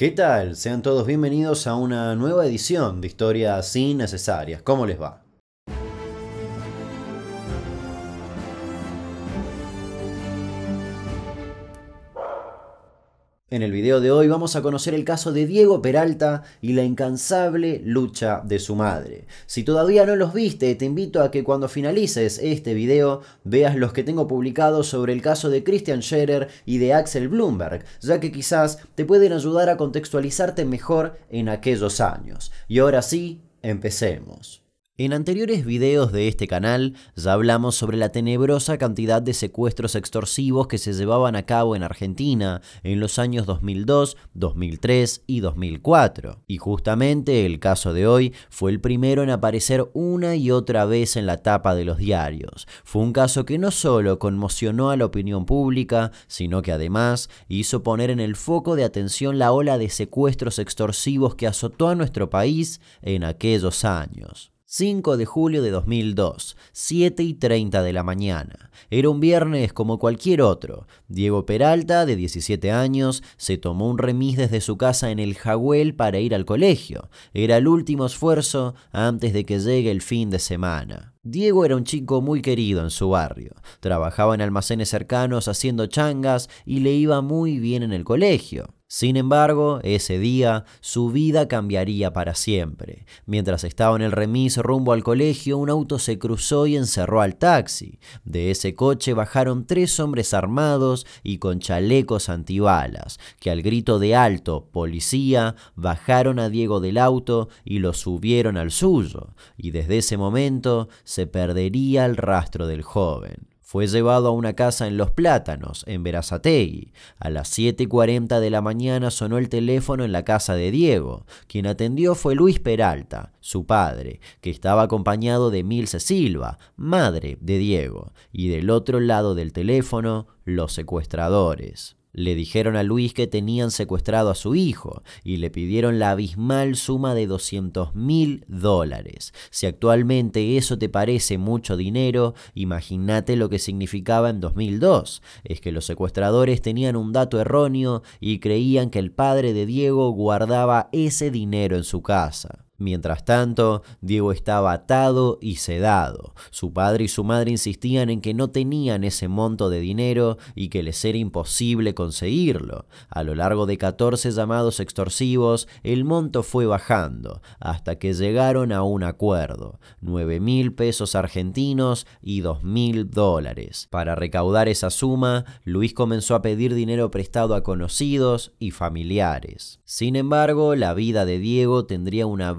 ¿Qué tal? Sean todos bienvenidos a una nueva edición de Historias Innecesarias. ¿Cómo les va? En el video de hoy vamos a conocer el caso de Diego Peralta y la incansable lucha de su madre. Si todavía no los viste, te invito a que cuando finalices este video veas los que tengo publicados sobre el caso de Christian Scherer y de Axel Bloomberg, ya que quizás te pueden ayudar a contextualizarte mejor en aquellos años. Y ahora sí, empecemos. En anteriores videos de este canal ya hablamos sobre la tenebrosa cantidad de secuestros extorsivos que se llevaban a cabo en Argentina en los años 2002, 2003 y 2004. Y justamente el caso de hoy fue el primero en aparecer una y otra vez en la tapa de los diarios. Fue un caso que no solo conmocionó a la opinión pública, sino que además hizo poner en el foco de atención la ola de secuestros extorsivos que azotó a nuestro país en aquellos años. 5 de julio de 2002, 7 y 30 de la mañana. Era un viernes como cualquier otro. Diego Peralta, de 17 años, se tomó un remis desde su casa en el Jagüel para ir al colegio. Era el último esfuerzo antes de que llegue el fin de semana. Diego era un chico muy querido en su barrio. Trabajaba en almacenes cercanos haciendo changas y le iba muy bien en el colegio. Sin embargo, ese día su vida cambiaría para siempre. Mientras estaba en el remis rumbo al colegio, un auto se cruzó y encerró al taxi. De ese coche bajaron tres hombres armados y con chalecos antibalas, que al grito de alto, policía, bajaron a Diego del auto y lo subieron al suyo, y desde ese momento se perdería el rastro del joven. Fue llevado a una casa en Los Plátanos, en Verazategui. A las 7.40 de la mañana sonó el teléfono en la casa de Diego. Quien atendió fue Luis Peralta, su padre, que estaba acompañado de Milce Silva, madre de Diego, y del otro lado del teléfono, los secuestradores. Le dijeron a Luis que tenían secuestrado a su hijo y le pidieron la abismal suma de 200 mil dólares. Si actualmente eso te parece mucho dinero, imagínate lo que significaba en 2002. Es que los secuestradores tenían un dato erróneo y creían que el padre de Diego guardaba ese dinero en su casa. Mientras tanto, Diego estaba atado y sedado. Su padre y su madre insistían en que no tenían ese monto de dinero y que les era imposible conseguirlo. A lo largo de 14 llamados extorsivos, el monto fue bajando, hasta que llegaron a un acuerdo, 9 mil pesos argentinos y 2.000 mil dólares. Para recaudar esa suma, Luis comenzó a pedir dinero prestado a conocidos y familiares. Sin embargo, la vida de Diego tendría una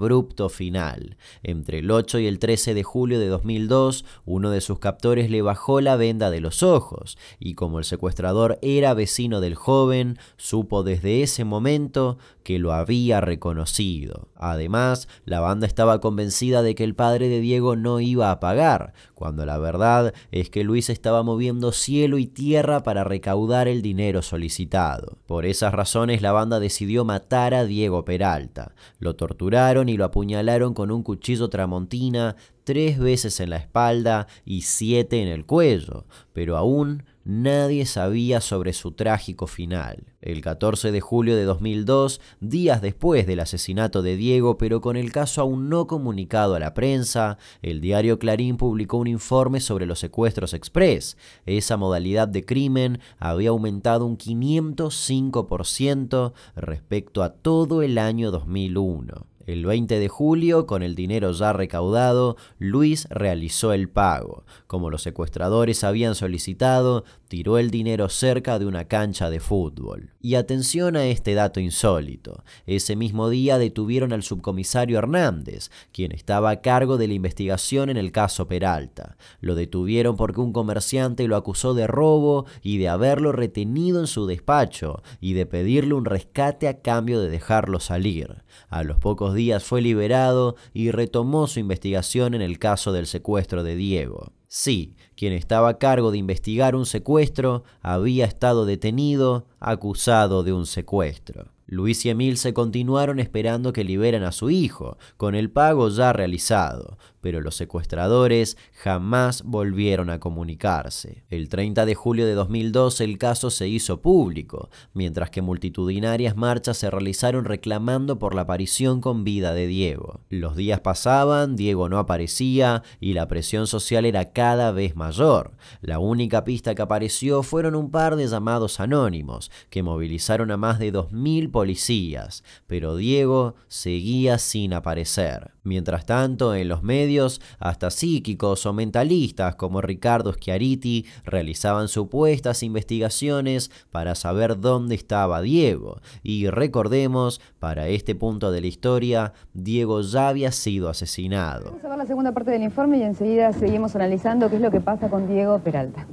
final. Entre el 8 y el 13 de julio de 2002, uno de sus captores le bajó la venda de los ojos, y como el secuestrador era vecino del joven, supo desde ese momento que lo había reconocido. Además, la banda estaba convencida de que el padre de Diego no iba a pagar, cuando la verdad es que Luis estaba moviendo cielo y tierra para recaudar el dinero solicitado. Por esas razones, la banda decidió matar a Diego Peralta. Lo torturaron y lo apuñalaron con un cuchillo tramontina tres veces en la espalda y siete en el cuello, pero aún nadie sabía sobre su trágico final. El 14 de julio de 2002, días después del asesinato de Diego, pero con el caso aún no comunicado a la prensa, el diario Clarín publicó un informe sobre los secuestros express. Esa modalidad de crimen había aumentado un 505% respecto a todo el año 2001. El 20 de julio, con el dinero ya recaudado, Luis realizó el pago, como los secuestradores habían solicitado, tiró el dinero cerca de una cancha de fútbol. Y atención a este dato insólito. Ese mismo día detuvieron al subcomisario Hernández, quien estaba a cargo de la investigación en el caso Peralta. Lo detuvieron porque un comerciante lo acusó de robo y de haberlo retenido en su despacho y de pedirle un rescate a cambio de dejarlo salir. A los pocos días fue liberado y retomó su investigación en el caso del secuestro de Diego. Sí, quien estaba a cargo de investigar un secuestro, había estado detenido, acusado de un secuestro. Luis y Emil se continuaron esperando que liberan a su hijo, con el pago ya realizado, pero los secuestradores jamás volvieron a comunicarse. El 30 de julio de 2002 el caso se hizo público, mientras que multitudinarias marchas se realizaron reclamando por la aparición con vida de Diego. Los días pasaban, Diego no aparecía y la presión social era cada vez mayor. La única pista que apareció fueron un par de llamados anónimos, que movilizaron a más de 2.000 policías, pero Diego seguía sin aparecer. Mientras tanto, en los medios, hasta psíquicos o mentalistas como Ricardo Schiariti realizaban supuestas investigaciones para saber dónde estaba Diego. Y recordemos, para este punto de la historia, Diego ya había sido asesinado. Vamos a ver la segunda parte del informe y enseguida seguimos analizando qué es lo que pasa con Diego Peralta.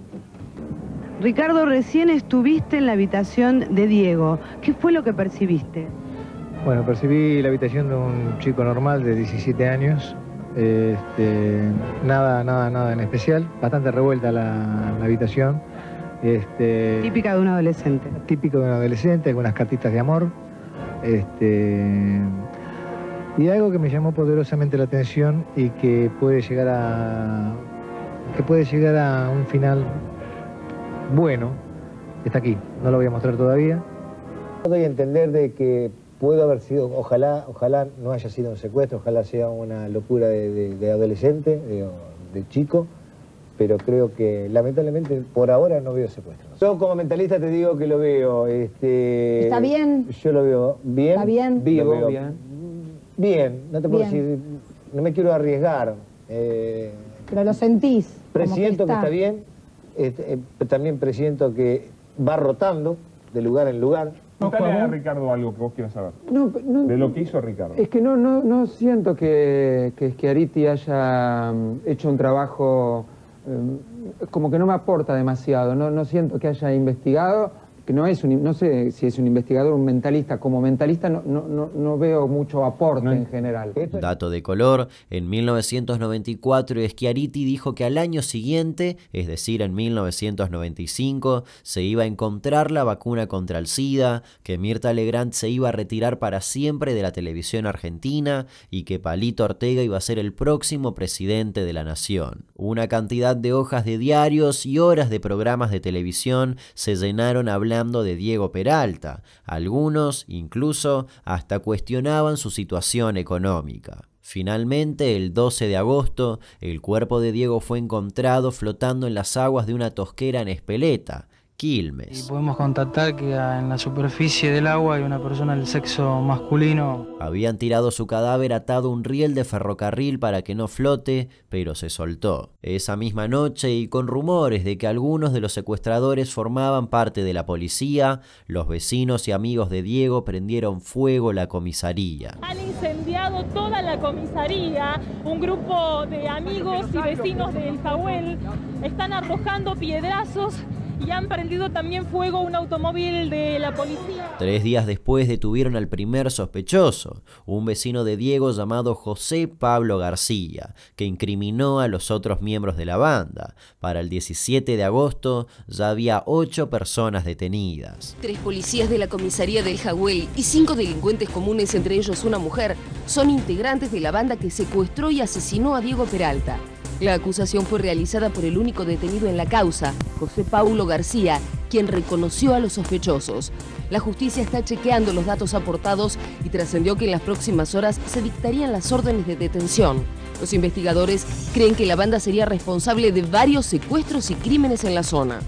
Ricardo, recién estuviste en la habitación de Diego. ¿Qué fue lo que percibiste? Bueno, percibí la habitación de un chico normal de 17 años. Este, nada, nada, nada en especial. Bastante revuelta la, habitación. Este, típica de un adolescente. Típico de un adolescente, algunas cartitas de amor. Este, y algo que me llamó poderosamente la atención y que puede llegar a, que puede llegar a un final bueno, está aquí, no lo voy a mostrar todavía. No doy a entender de que puedo haber sido, ojalá, ojalá no haya sido un secuestro, ojalá sea una locura de, adolescente, de, chico, pero creo que lamentablemente por ahora no veo secuestro. Yo como mentalista te digo que lo veo, este... Está bien. Yo lo veo bien. Está bien. Vivo, bien. Bien, no te puedo decir, no me quiero arriesgar. Eh, pero lo sentís. Presiento que está bien, eh, también presiento que va rotando de lugar en lugar. No, a Ricardo algo que vos quieras saber. de lo que hizo Ricardo. Es que no, no, siento que, que Schiariti haya mm, hecho un trabajo mm, como que no me aporta demasiado. No, no siento que haya investigado no es no sé si es un investigador o un mentalista, como mentalista no, veo mucho aporte en general. Dato de color, en 1994 Esquiariti dijo que al año siguiente, es decir, en 1995, se iba a encontrar la vacuna contra el SIDA, que Mirta Legrand se iba a retirar para siempre de la televisión argentina y que Palito Ortega iba a ser el próximo presidente de la nación. Una cantidad de hojas de diarios y horas de programas de televisión se llenaron hablando de Diego Peralta. Algunos incluso hasta cuestionaban su situación económica. Finalmente, el 12 de agosto, el cuerpo de Diego fue encontrado flotando en las aguas de una tosquera en Espeleta. Quilmes. podemos contactar que en la superficie del agua hay una persona del sexo masculino. Habían tirado su cadáver atado a un riel de ferrocarril para que no flote, pero se soltó. Esa misma noche y con rumores de que algunos de los secuestradores formaban parte de la policía, los vecinos y amigos de Diego prendieron fuego la comisaría. Han incendiado toda la comisaría. Un grupo de amigos y vecinos de El están arrojando piedrazos y han prendido también fuego un automóvil de la policía. Tres días después detuvieron al primer sospechoso, un vecino de Diego llamado José Pablo García, que incriminó a los otros miembros de la banda. Para el 17 de agosto ya había ocho personas detenidas. Tres policías de la comisaría del Jagüel y cinco delincuentes comunes, entre ellos una mujer, son integrantes de la banda que secuestró y asesinó a Diego Peralta. La acusación fue realizada por el único detenido en la causa, José Paulo García, quien reconoció a los sospechosos. La justicia está chequeando los datos aportados y trascendió que en las próximas horas se dictarían las órdenes de detención. Los investigadores creen que la banda sería responsable de varios secuestros y crímenes en la zona.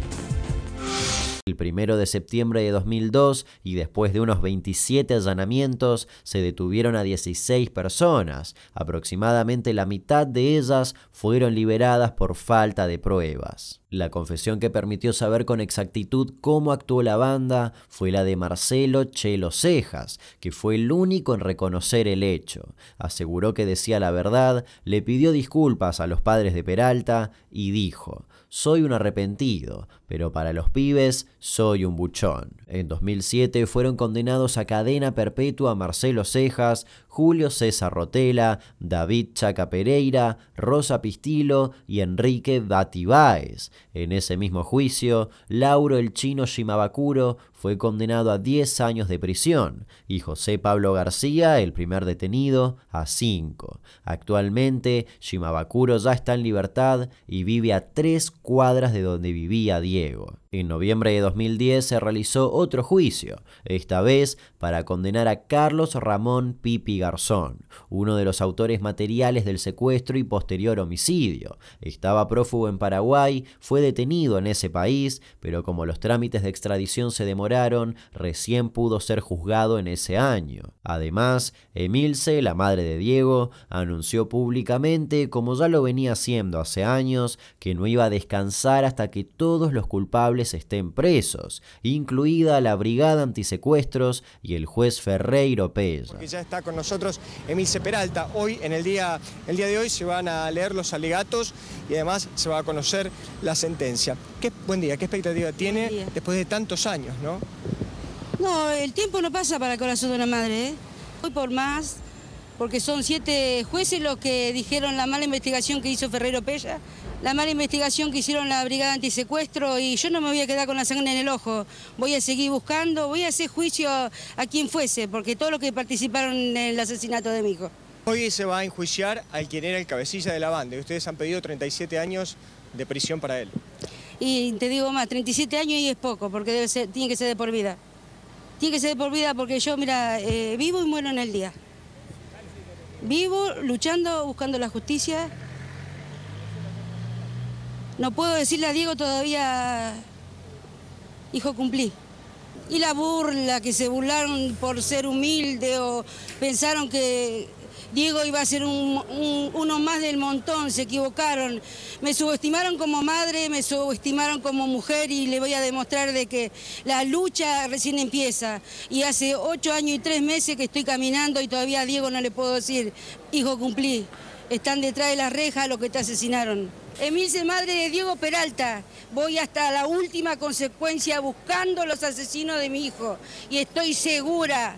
El primero de septiembre de 2002 y después de unos 27 allanamientos se detuvieron a 16 personas. Aproximadamente la mitad de ellas fueron liberadas por falta de pruebas. La confesión que permitió saber con exactitud cómo actuó la banda fue la de Marcelo Chelo Cejas, que fue el único en reconocer el hecho. Aseguró que decía la verdad, le pidió disculpas a los padres de Peralta y dijo, soy un arrepentido, pero para los pibes soy un buchón. En 2007 fueron condenados a cadena perpetua Marcelo Cejas, Julio César Rotela, David Chaca Pereira, Rosa Pistilo y Enrique Batibáez. En ese mismo juicio, Lauro el Chino Shimabakuro, fue condenado a 10 años de prisión y José Pablo García, el primer detenido, a 5. Actualmente, Shimabakuro ya está en libertad y vive a tres cuadras de donde vivía Diego. En noviembre de 2010 se realizó otro juicio, esta vez para condenar a Carlos Ramón Pipi Garzón, uno de los autores materiales del secuestro y posterior homicidio. Estaba prófugo en Paraguay, fue detenido en ese país, pero como los trámites de extradición se demoraron, recién pudo ser juzgado en ese año. Además, Emilce, la madre de Diego, anunció públicamente, como ya lo venía haciendo hace años, que no iba a descansar hasta que todos los culpables estén presos, incluida la brigada antisecuestros y el juez Ferreiro Pella. ya está con nosotros Emilce Peralta. Hoy, en el día, el día de hoy, se van a leer los alegatos y además se va a conocer la sentencia. ¿Qué, buen día, ¿qué expectativa tiene después de tantos años? ¿no? No, el tiempo no pasa para el corazón de una madre. ¿eh? Voy por más, porque son siete jueces los que dijeron la mala investigación que hizo Ferrero Pella, la mala investigación que hicieron la Brigada Antisecuestro y yo no me voy a quedar con la sangre en el ojo. Voy a seguir buscando, voy a hacer juicio a quien fuese, porque todos los que participaron en el asesinato de mi hijo. Hoy se va a enjuiciar al quien era el cabecilla de la banda y ustedes han pedido 37 años de prisión para él. Y te digo más, 37 años y es poco, porque tiene que ser de por vida. Tiene que ser por vida porque yo, mira, eh, vivo y muero en el día. Vivo luchando, buscando la justicia. No puedo decirle a Diego todavía, hijo, cumplí. Y la burla que se burlaron por ser humilde o pensaron que Diego iba a ser uno más del montón, se equivocaron. Me subestimaron como madre, me subestimaron como mujer y le voy a demostrar de que la lucha recién empieza. Y hace ocho años y tres meses que estoy caminando y todavía a Diego no le puedo decir, hijo cumplí, están detrás de las rejas los que te asesinaron. Emilce, madre de Diego Peralta. Voy hasta la última consecuencia buscando los asesinos de mi hijo. Y estoy segura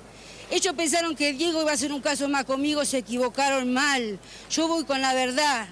ellos pensaron que Diego iba a ser un caso más conmigo, se equivocaron mal. Yo voy con la verdad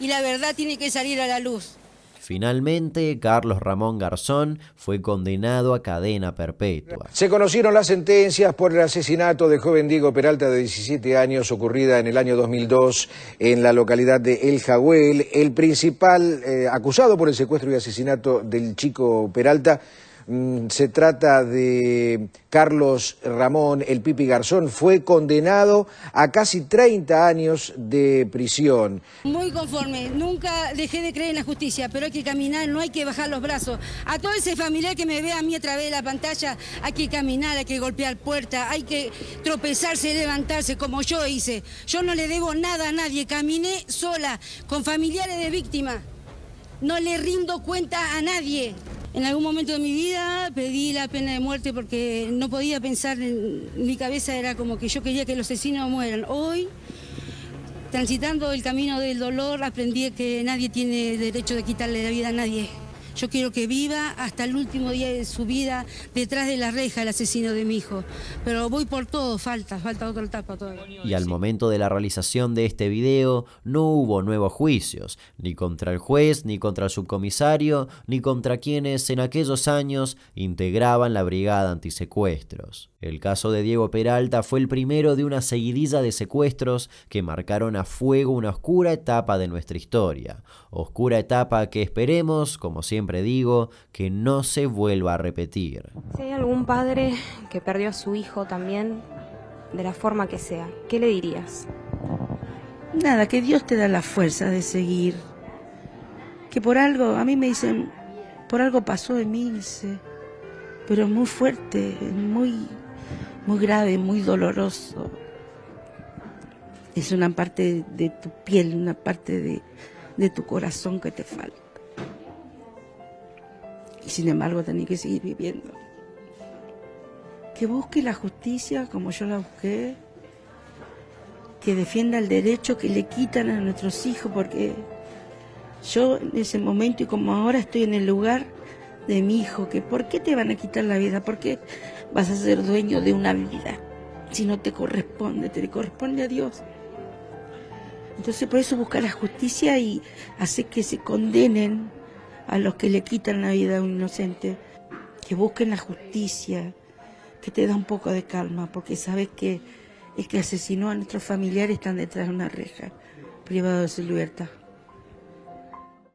y la verdad tiene que salir a la luz. Finalmente, Carlos Ramón Garzón fue condenado a cadena perpetua. Se conocieron las sentencias por el asesinato de joven Diego Peralta de 17 años ocurrida en el año 2002 en la localidad de El Jagüel. El principal eh, acusado por el secuestro y asesinato del chico Peralta Mm, se trata de Carlos Ramón El Pipi Garzón, fue condenado a casi 30 años de prisión. Muy conforme, nunca dejé de creer en la justicia, pero hay que caminar, no hay que bajar los brazos. A todo ese familiar que me ve a mí a través de la pantalla, hay que caminar, hay que golpear puertas, hay que tropezarse, levantarse, como yo hice. Yo no le debo nada a nadie, caminé sola, con familiares de víctimas. No le rindo cuenta a nadie. En algún momento de mi vida pedí la pena de muerte porque no podía pensar, en mi cabeza era como que yo quería que los asesinos mueran. Hoy, transitando el camino del dolor, aprendí que nadie tiene derecho de quitarle la vida a nadie. Yo quiero que viva hasta el último día de su vida detrás de la reja el asesino de mi hijo. Pero voy por todo, falta, falta otra etapa todavía. Y al momento de la realización de este video no hubo nuevos juicios, ni contra el juez, ni contra el subcomisario, ni contra quienes en aquellos años integraban la brigada antisecuestros. El caso de Diego Peralta fue el primero de una seguidilla de secuestros que marcaron a fuego una oscura etapa de nuestra historia, oscura etapa que esperemos, como siempre, siempre digo, que no se vuelva a repetir. Si hay algún padre que perdió a su hijo también, de la forma que sea, ¿qué le dirías? Nada, que Dios te da la fuerza de seguir. Que por algo, a mí me dicen, por algo pasó de mí, dice, pero es muy fuerte, muy, muy grave, muy doloroso. Es una parte de tu piel, una parte de tu corazón que te falta y sin embargo tenía que seguir viviendo. Que busque la justicia como yo la busqué, que defienda el derecho que le quitan a nuestros hijos, porque yo en ese momento y como ahora estoy en el lugar de mi hijo, que ¿por qué te van a quitar la vida? ¿Por qué vas a ser dueño de una vida si no te corresponde? Te corresponde a Dios. Entonces por eso buscar la justicia y hace que se condenen a los que le quitan la vida a un inocente, que busquen la justicia, que te da un poco de calma, porque sabes que el que asesinó a nuestros familiares están detrás de una reja, privado de su libertad.